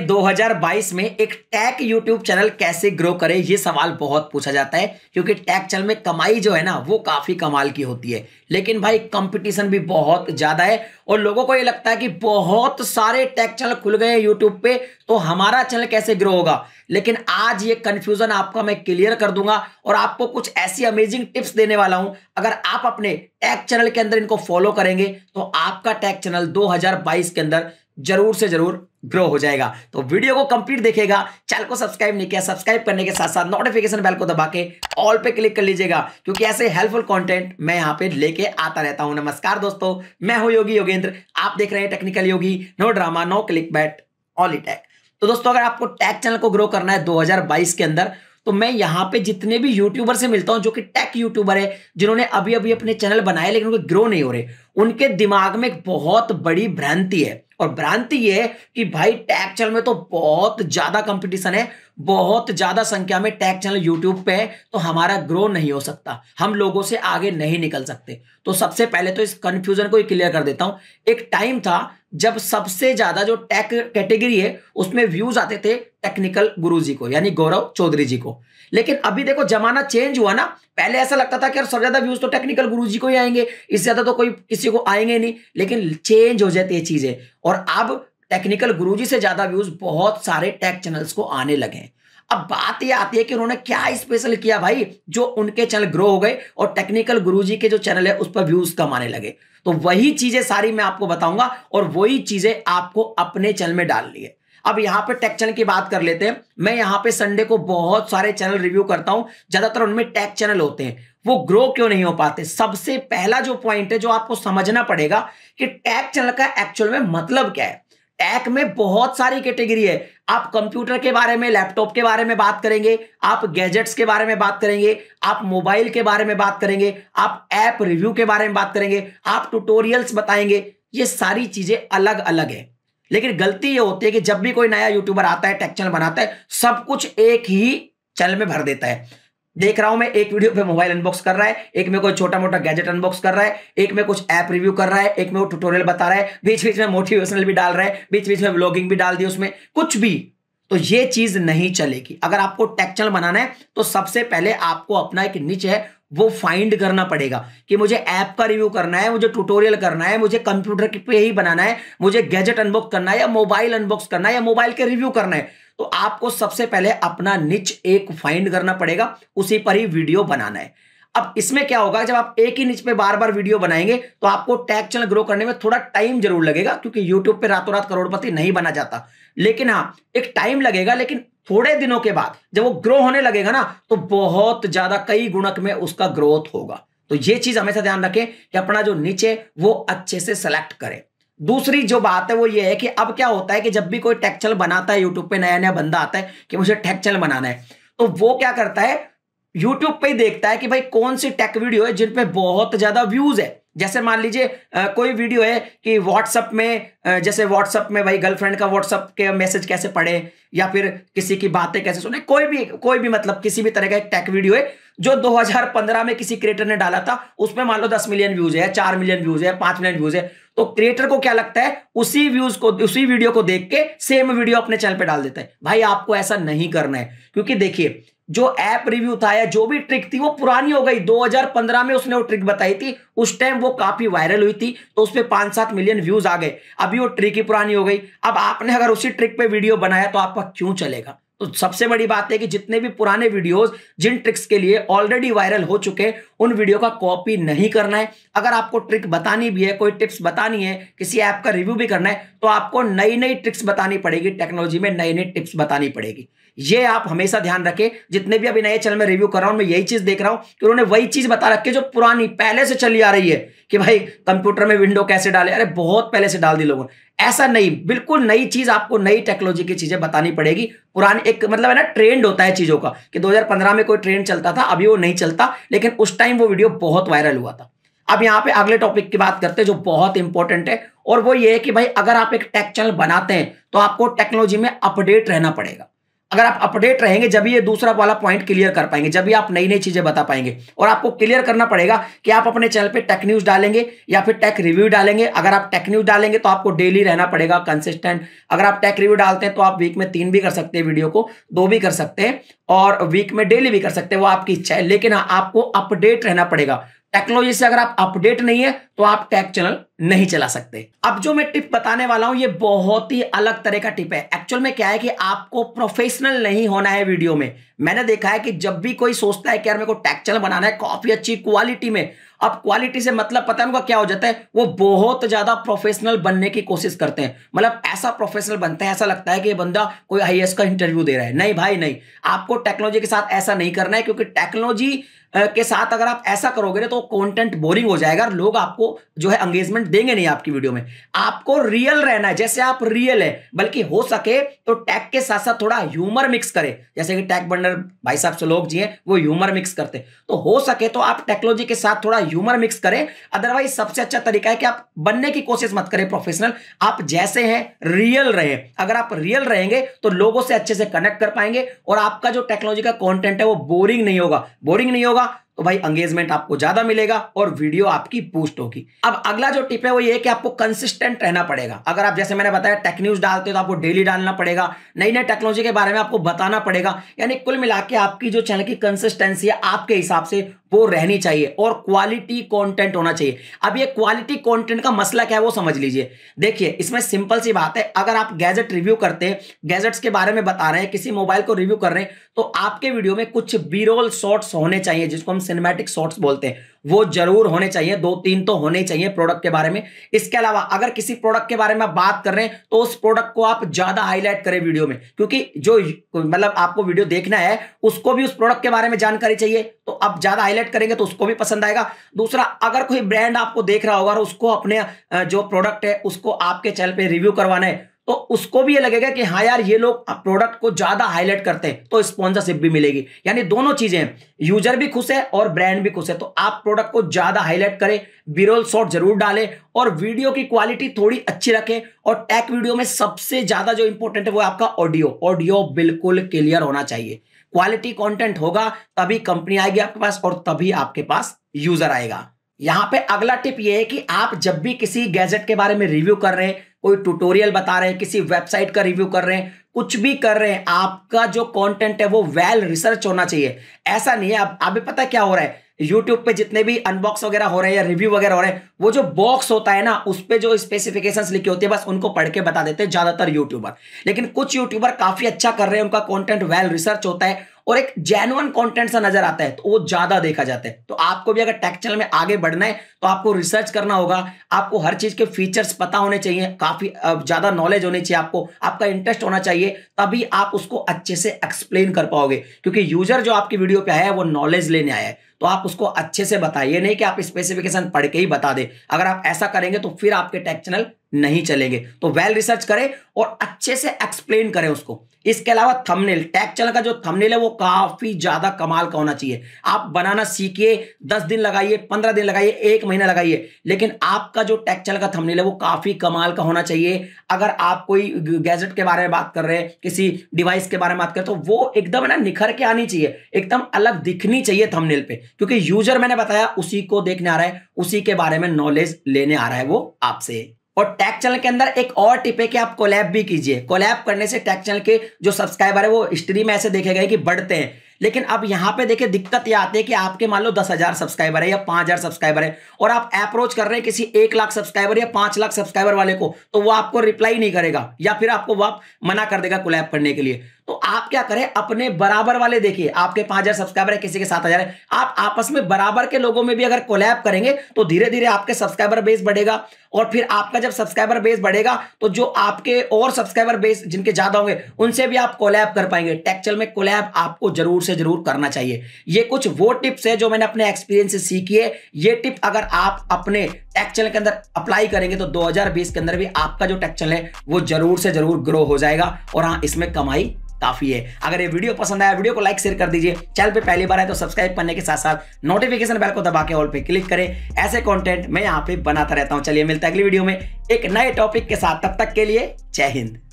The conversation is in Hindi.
भाई 2022 में एक टैक यूट्यूब चैनल कैसे ग्रो करे ये सवाल बहुत पूछा जाता है क्योंकि टैक चैनल में कमाई जो है ना वो काफ़ी कमाल की होती है लेकिन भाई कंपटीशन भी बहुत ज़्यादा है और लोगों को ये लगता है कि बहुत सारे टैक चैनल खुल गए हैं यूट्यूब पे तो हमारा चैनल कैसे ग्रो होगा लेकिन आज ये कंफ्यूजन आपका मैं क्लियर कर दूंगा और आपको कुछ ऐसी अमेजिंग टिप्स देने वाला हूं अगर आप अपने टैक चैनल के अंदर इनको फॉलो करेंगे तो आपका टैक चैनल दो के अंदर जरूर से जरूर ग्रो हो जाएगा तो वीडियो को कंप्लीट देखेगा चैनल को सब्सक्राइब नहीं किया सब्सक्राइब करने के साथ साथ नोटिफिकेशन बेल को दबा के ऑल पे क्लिक कर लीजिएगा क्योंकि ऐसे हेल्पफुल कंटेंट मैं यहां पे लेके आता रहता हूं नमस्कार दोस्तों मैं हूं योगी योगेंद्र आप देख रहे हैं technical Yogi no drama no clickbait ऑल इटैक तो दोस्तों अगर आपको टैक चैनल को ग्रो करना है दो के अंदर तो मैं यहाँ पे जितने भी यूट्यूबर से मिलता हूँ जो कि टेक यूट्यूबर है जिन्होंने अभी अभी अपने चैनल बनाए लेकिन उनके ग्रो नहीं हो रहे उनके दिमाग में एक बहुत बड़ी भ्रांति है और भ्रांति ये है कि भाई टैग चैनल में तो बहुत ज्यादा कंपटीशन है बहुत ज्यादा संख्या में टैग चैनल यूट्यूब पे है तो हमारा ग्रो नहीं हो सकता हम लोगों से आगे नहीं निकल सकते तो सबसे पहले तो इस कंफ्यूजन को क्लियर कर देता हूं एक टाइम था जब सबसे ज्यादा जो टैग कैटेगरी है उसमें व्यूज आते थे टेक्निकल गुरु जी को यानी गौरव चौधरी जी को लेकिन अभी देखो जमाना चेंज हुआ ना पहले ऐसा लगता था कि यार सबसे ज्यादा व्यूज तो टेक्निकल गुरुजी को ही आएंगे इससे ज्यादा तो कोई किसी किसी को आएंगे नहीं लेकिन चेंज हो जाती है चीजें और अब टेक्निकल गुरुजी से ज्यादा व्यूज बहुत सारे टेक चैनल्स को आने लगे अब बात ये आती है कि उन्होंने क्या स्पेशल किया भाई जो उनके चैनल ग्रो हो गए और टेक्निकल गुरुजी के जो चैनल है उस पर व्यूज कम आने लगे तो वही चीजें सारी मैं आपको बताऊंगा और वही चीजें आपको अपने चैनल में डालनी है अब यहां पे टेक चैनल की बात कर लेते हैं मैं यहां पे संडे को बहुत सारे चैनल रिव्यू करता हूं ज्यादातर उनमें टेक चैनल होते हैं वो ग्रो क्यों नहीं हो पाते सबसे पहला जो पॉइंट है जो आपको समझना पड़ेगा कि टैग चैनल का एक्चुअल में मतलब क्या है टैग में बहुत सारी कैटेगरी है आप कंप्यूटर के बारे में लैपटॉप के बारे में बात करेंगे आप गैजेट्स के बारे में बात करेंगे आप मोबाइल के बारे में बात करेंगे आप ऐप रिव्यू के बारे में बात करेंगे आप ट्यूटोरियल्स बताएंगे ये सारी चीजें अलग अलग है लेकिन गलती ये होती है कि जब भी कोई नया यूट्यूबर आता है टेक चैनल बनाता है सब कुछ एक ही चैनल में भर देता है देख रहा हूं मैं एक वीडियो पे मोबाइल अनबॉक्स कर रहा है एक में कोई छोटा मोटा गैजेट अनबॉक्स कर रहा है एक में कुछ ऐप रिव्यू कर रहा है एक में वो ट्यूटोरियल बता रहा है बीच बीच में मोटिवेशनल भी डाल रहा है बीच बीच में ब्लॉगिंग भी डाल दी उसमें कुछ भी तो ये चीज नहीं चलेगी अगर आपको टेक चैनल बनाना है तो सबसे पहले आपको अपना एक निच है वो फाइंड करना पड़ेगा कि मुझे ऐप का रिव्यू करना है मुझे ट्यूटोरियल करना है मुझे कंप्यूटर पे ही बनाना है मुझे गैजेट अनबॉक्स करना है या मोबाइल अनबॉक्स करना है या मोबाइल के रिव्यू करना है तो आपको सबसे पहले अपना निच एक फाइंड करना पड़ेगा उसी पर ही वीडियो बनाना है अब इसमें क्या होगा जब आप एक ही निच पे बार बार वीडियो बनाएंगे तो आपको टैग चैनल ग्रो करने में थोड़ा टाइम जरूर लगेगा क्योंकि यूट्यूब पे रातों रात करोड़पति नहीं बना जाता लेकिन हाँ एक टाइम लगेगा लेकिन थोड़े दिनों के बाद जब वो ग्रो होने लगेगा ना तो बहुत ज्यादा कई गुणक में उसका ग्रोथ होगा तो ये चीज हमेशा ध्यान रखें कि अपना जो नीचे वो अच्छे से सेलेक्ट करें दूसरी जो बात है वो ये है कि अब क्या होता है कि जब भी कोई टेक्चल बनाता है यूट्यूब पे नया नया बंदा आता है कि मुझे टेक्चल बनाना है तो वो क्या करता है यूट्यूब पे देखता है कि भाई कौन सी टेक वीडियो है जिनपे बहुत ज्यादा व्यूज है जैसे मान लीजिए कोई वीडियो है कि व्हाट्सअप में जैसे व्हाट्सअप में भाई गर्लफ्रेंड का व्हाट्सअप के मैसेज कैसे पढ़े या फिर किसी की बातें कैसे सुने कोई भी कोई भी मतलब किसी भी तरह का एक टेक वीडियो है जो 2015 में किसी क्रिएटर ने डाला था उसमें मान लो 10 मिलियन व्यूज है 4 मिलियन व्यूज है 5 मिलियन व्यूज है तो क्रिएटर को क्या लगता है उसी व्यूज को उसी वीडियो को देख के सेम वीडियो अपने चैनल पर डाल देता है भाई आपको ऐसा नहीं करना है क्योंकि देखिए जो ऐप रिव्यू था या जो भी ट्रिक थी वो पुरानी हो गई 2015 में उसने वो ट्रिक बताई थी उस टाइम वो काफी वायरल हुई थी तो उस पर पांच सात मिलियन व्यूज आ गए अभी वो ट्रिक ही पुरानी हो गई अब आपने अगर उसी ट्रिक पे वीडियो बनाया तो आपका क्यों चलेगा तो सबसे बड़ी बात है कि जितने भी पुराने वीडियोस जिन ट्रिक्स के लिए ऑलरेडी वायरल हो चुके उन वीडियो का कॉपी नहीं करना है अगर आपको ट्रिक बतानी भी है कोई टिप्स बतानी है किसी ऐप का रिव्यू भी करना है तो आपको नई नई ट्रिक्स बतानी पड़ेगी टेक्नोलॉजी में नई नई टिप्स बतानी पड़ेगी ये आप हमेशा ध्यान रखें जितने भी अभी नए चैनल में रिव्यू कर रहा हूं मैं यही चीज देख रहा हूं कि उन्होंने वही चीज बता रखी है जो पुरानी पहले से चली आ रही है कि भाई कंप्यूटर में विंडो कैसे डाले अरे बहुत पहले से डाल दी लोगों ऐसा नहीं बिल्कुल नई चीज आपको नई टेक्नोलॉजी की चीजें बतानी पड़ेगी पुरानी एक मतलब है ना ट्रेंड होता है चीजों का कि 2015 में कोई ट्रेंड चलता था अभी वो नहीं चलता लेकिन उस टाइम वो वीडियो बहुत वायरल हुआ था अब यहाँ पे अगले टॉपिक की बात करते हैं जो बहुत इंपॉर्टेंट है और वो ये है कि भाई अगर आप एक टेक चैनल बनाते हैं तो आपको टेक्नोलॉजी में अपडेट रहना पड़ेगा अगर आप अपडेट रहेंगे जब ये दूसरा वाला पॉइंट क्लियर कर पाएंगे जब भी आप नई नई चीजें बता पाएंगे और आपको क्लियर करना पड़ेगा कि आप अपने चैनल पे टेक न्यूज डालेंगे या फिर टेक रिव्यू डालेंगे अगर आप टेक न्यूज डालेंगे तो आपको डेली रहना पड़ेगा कंसिस्टेंट अगर आप टेक रिव्यू डालते हैं तो आप वीक में तीन भी कर सकते हैं वीडियो को दो भी कर सकते हैं और वीक में डेली भी कर सकते हैं वो आपकी इच्छा है लेकिन आपको अपडेट रहना पड़ेगा टेक्नोलॉजी से अगर आप अपडेट नहीं है तो आप टैग चैनल नहीं चला सकते अब जो मैं टिप बताने वाला हूं ये बहुत ही अलग तरह का टिप है एक्चुअल में क्या है कि आपको प्रोफेशनल नहीं होना है वीडियो में मैंने देखा है कि जब भी कोई सोचता है कि यार मेरे को टैग चैनल बनाना है काफी अच्छी क्वालिटी में अब क्वालिटी से मतलब पता है उनका क्या हो जाता है वो बहुत ज्यादा प्रोफेशनल बनने की कोशिश करते हैं मतलब ऐसा प्रोफेशनल बनता है ऐसा लगता है कि ये बंदा कोई आई का इंटरव्यू दे रहा है नहीं भाई नहीं आपको टेक्नोलॉजी के साथ ऐसा नहीं करना है क्योंकि टेक्नोलॉजी के साथ अगर आप ऐसा करोगे ना तो कंटेंट बोरिंग हो जाएगा और लोग आपको जो है एंगेजमेंट देंगे नहीं आपकी वीडियो में आपको रियल रहना है जैसे आप रियल है बल्कि हो सके तो टैग के साथ साथ थोड़ा ह्यूमर मिक्स करें जैसे कि टैग बर्नर भाई साहब से लोग जी हैं वो ह्यूमर मिक्स करते तो हो सके तो आप टेक्नोलॉजी के साथ थोड़ा ह्यूमर मिक्स करें अदरवाइज सबसे अच्छा तरीका है कि आप बनने की कोशिश मत करें प्रोफेशनल आप जैसे हैं रियल रहे अगर आप रियल रहेंगे तो लोगों से अच्छे से कनेक्ट कर पाएंगे और आपका जो टेक्नोलॉजी का कॉन्टेंट है वो बोरिंग नहीं होगा बोरिंग नहीं होगा तो भाई एंगेजमेंट आपको ज्यादा मिलेगा और वीडियो आपकी बूस्ट होगी अब अगला जो टिप है वो ये कि आपको कंसिस्टेंट रहना पड़ेगा अगर आप जैसे मैंने बताया टेक न्यूज डालते हो तो आपको डेली डालना पड़ेगा नई नई टेक्नोलॉजी के बारे में आपको बताना पड़ेगा यानी कुल मिला के आपकी जो चैनल की कंसिस्टेंसी है आपके हिसाब से वो रहनी चाहिए और क्वालिटी कंटेंट होना चाहिए अब ये क्वालिटी कंटेंट का मसला क्या है वो समझ लीजिए देखिए इसमें सिंपल सी बात है अगर आप गैजेट रिव्यू करते हैं गैजेट्स के बारे में बता रहे हैं किसी मोबाइल को रिव्यू कर रहे हैं तो आपके वीडियो में कुछ बीरोल शॉर्ट्स होने चाहिए जिसको हम सिनेमैटिक शॉर्ट्स बोलते हैं वो जरूर होने चाहिए दो तीन तो होने चाहिए प्रोडक्ट के बारे में इसके अलावा अगर किसी प्रोडक्ट के बारे में आप बात कर रहे हैं तो उस प्रोडक्ट को आप ज्यादा हाईलाइट करें वीडियो में क्योंकि जो मतलब आपको वीडियो देखना है उसको भी उस प्रोडक्ट के बारे में जानकारी चाहिए तो आप ज्यादा हाईलाइट करेंगे तो उसको भी पसंद आएगा दूसरा अगर कोई ब्रांड आपको देख रहा होगा और उसको अपने जो प्रोडक्ट है उसको आपके चैनल पर रिव्यू करवाना है तो उसको भी ये लगेगा कि हाँ यार ये लोग प्रोडक्ट को ज्यादा हाईलाइट करते हैं तो स्पॉन्सरशिप भी मिलेगी यानी दोनों चीजें यूजर भी खुश है और ब्रांड भी खुश है तो आप प्रोडक्ट को ज्यादा हाईलाइट करें बिरोल शॉट जरूर डालें और वीडियो की क्वालिटी थोड़ी अच्छी रखें और टैक वीडियो में सबसे ज्यादा जो इंपॉर्टेंट है वो आपका ऑडियो ऑडियो बिल्कुल क्लियर होना चाहिए क्वालिटी कॉन्टेंट होगा तभी कंपनी आएगी आपके पास और तभी आपके पास यूजर आएगा यहां पे अगला टिप ये है कि आप जब भी किसी गैजेट के बारे में रिव्यू कर रहे हैं कोई ट्यूटोरियल बता रहे हैं किसी वेबसाइट का रिव्यू कर रहे हैं कुछ भी कर रहे हैं आपका जो कंटेंट है वो वेल well रिसर्च होना चाहिए ऐसा नहीं है आप अभी पता क्या हो रहा है यूट्यूब पे जितने भी अनबॉक्स वगैरह हो रहे हैं या रिव्यू वगैरह हो रहे हैं वो जो बॉक्स होता है ना उस पर जो स्पेसिफिकेशंस लिखी होती है बस उनको पढ़ के बता देते हैं ज्यादातर यूट्यूबर लेकिन कुछ यूट्यूबर काफी अच्छा कर रहे हैं उनका कॉन्टेंट वेल रिसर्च होता है और एक जेनुअन कॉन्टेंट सा नजर आता है तो वो ज्यादा देखा जाता है तो आपको भी अगर टेक चैनल में आगे बढ़ना है तो आपको रिसर्च करना होगा आपको हर चीज के फीचर्स पता होने चाहिए काफी ज्यादा नॉलेज होनी चाहिए आपको आपका इंटरेस्ट होना चाहिए तभी आप उसको अच्छे से एक्सप्लेन कर पाओगे क्योंकि यूजर जो आपकी वीडियो पे आया है वो नॉलेज लेने आया है तो आप उसको अच्छे से बताइए नहीं कि आप स्पेसिफिकेशन पढ़ के ही बता दें अगर आप ऐसा करेंगे तो फिर आपके टेक चैनल नहीं चलेंगे तो वेल रिसर्च करें और अच्छे से एक्सप्लेन करें उसको इसके अलावा थंबनेल टैग चैनल का जो थंबनेल है वो काफी ज्यादा कमाल का होना चाहिए आप बनाना सीखिए दस दिन लगाइए पंद्रह दिन लगाइए एक महीना लगाइए लेकिन आपका जो टैग चैनल का थंबनेल है वो काफी कमाल का होना चाहिए अगर आप कोई गैजेट के बारे में बात कर रहे हैं किसी डिवाइस के बारे में बात कर रहे तो वो एकदम ना निखर के आनी चाहिए एकदम अलग दिखनी चाहिए थमनेल पर क्योंकि यूजर मैंने बताया उसी को देखने आ रहा है उसी के बारे में नॉलेज लेने आ रहा है वो आपसे और टैक्स चैनल के अंदर एक और टिप है कि आप कोलैब भी कीजिए कोलैब करने से टैक्स चैनल के जो सब्सक्राइबर है वो हिस्ट्री में ऐसे देखे गए कि बढ़ते हैं लेकिन अब यहां पे देखिए दिक्कत यह आती है कि आपके मान लो दस हजार सब्सक्राइबर है या पांच हजार सब्सक्राइबर है और आप अप्रोच कर रहे हैं किसी एक लाख सब्सक्राइबर या पांच लाख सब्सक्राइबर वाले को तो वो आपको रिप्लाई नहीं करेगा या फिर आपको वो आप मना कर देगा कोलैब करने के लिए तो आप क्या करें अपने बराबर वाले देखिए आपके पांच हजार सब्सक्राइबर है किसी के सात हजार है आप आपस में बराबर के लोगों में भी अगर कोलैब करेंगे तो धीरे धीरे आपके सब्सक्राइबर बेस बढ़ेगा और फिर आपका जब सब्सक्राइबर बेस बढ़ेगा तो जो आपके और सब्सक्राइबर बेस जिनके ज्यादा होंगे उनसे भी आप कोलैब कर पाएंगे टेक्चल में कोलैब आपको जरूर से जरूर करना चाहिए ये कुछ वो टिप्स है जो मैंने अपने एक्सपीरियंस से सीखी है ये टिप अगर आप अपने टेक्चल के अंदर अप्लाई करेंगे तो 2020 के अंदर भी आपका जो टेक्चल है वो जरूर से जरूर ग्रो हो जाएगा और हाँ इसमें कमाई काफी है अगर ये वीडियो पसंद आया वीडियो को लाइक शेयर कर दीजिए चैनल पे पहली बार है तो सब्सक्राइब करने के साथ साथ नोटिफिकेशन बेल को दबा के ऑल पे क्लिक करें ऐसे कॉन्टेंट मैं यहाँ पे बनाता रहता हूँ चलिए मिलता है अगली वीडियो में एक नए टॉपिक के साथ तब तक के लिए जय हिंद